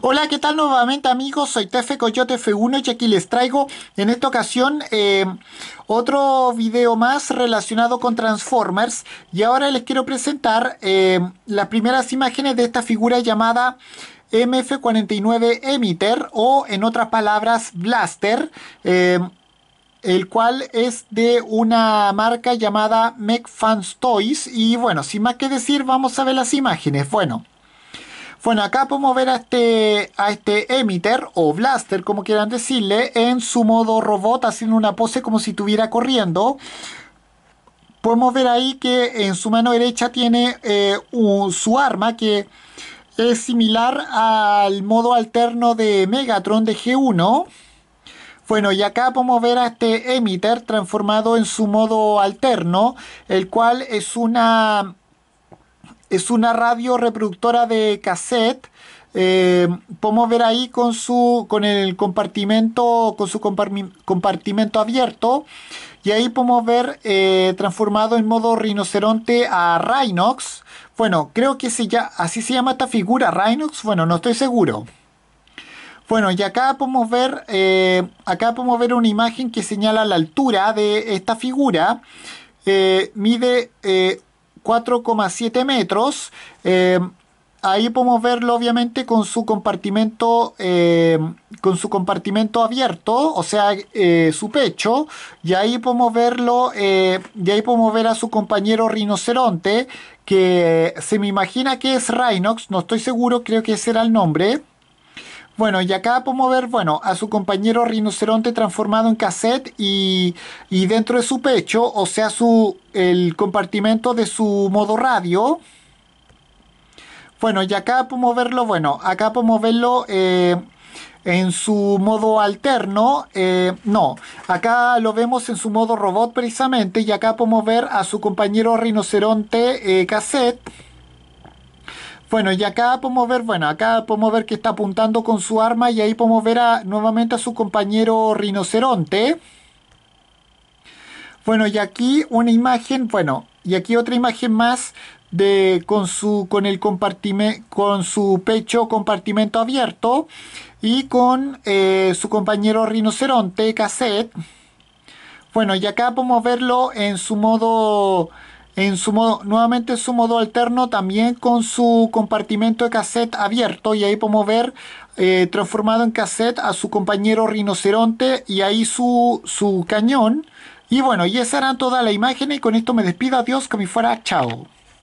Hola, ¿qué tal nuevamente amigos? Soy Tefe Coyote F1 y aquí les traigo en esta ocasión eh, otro video más relacionado con Transformers y ahora les quiero presentar eh, las primeras imágenes de esta figura llamada MF49 Emitter o en otras palabras Blaster eh, el cual es de una marca llamada Fans Toys y bueno, sin más que decir vamos a ver las imágenes, bueno bueno, acá podemos ver a este, a este emitter o blaster, como quieran decirle, en su modo robot, haciendo una pose como si estuviera corriendo. Podemos ver ahí que en su mano derecha tiene eh, su arma que es similar al modo alterno de Megatron de G1. Bueno, y acá podemos ver a este emitter transformado en su modo alterno, el cual es una es una radio reproductora de cassette. Eh, podemos ver ahí con su con el compartimento con su compartimento abierto y ahí podemos ver eh, transformado en modo rinoceronte a Rhinox bueno creo que ya, así se llama esta figura Rhinox bueno no estoy seguro bueno, y acá podemos ver, eh, acá podemos ver una imagen que señala la altura de esta figura. mide 4,7 metros. Eh, ahí podemos verlo obviamente con su compartimento eh, con su compartimento abierto o sea eh, su pecho y ahí podemos verlo y ahí podemos ver a su compañero rinoceronte que se me imagina que es Rhinox no estoy seguro creo que ese era el nombre bueno, y acá podemos ver, bueno, a su compañero rinoceronte transformado en cassette y, dentro de su pecho, o sea, el compartimento de su modo radio. Bueno, y acá podemos verlo, bueno, acá podemos verlo eh, en su modo alterno. Eh, no, acá lo vemos en su modo robot precisamente y acá podemos ver a su compañero rinoceronte eh, cassette. Bueno, y acá podemos ver, bueno, acá podemos ver que está apuntando con su arma y ahí podemos ver nuevamente a su compañero rinoceronte. Bueno, y aquí una imagen, bueno, y aquí otra imagen más de con su con el con su pecho compartimento abierto y con eh, su compañero rinoceronte cassette. Bueno, y acá podemos verlo en su modo en su modo, nuevamente su modo alterno también con su compartimento de cassette abierto y ahí podemos ver eh, transformado en cassette a su compañero rinoceronte y ahí su, su cañón y bueno, y esa era toda la imagen y con esto me despido, adiós, que me fuera, chao.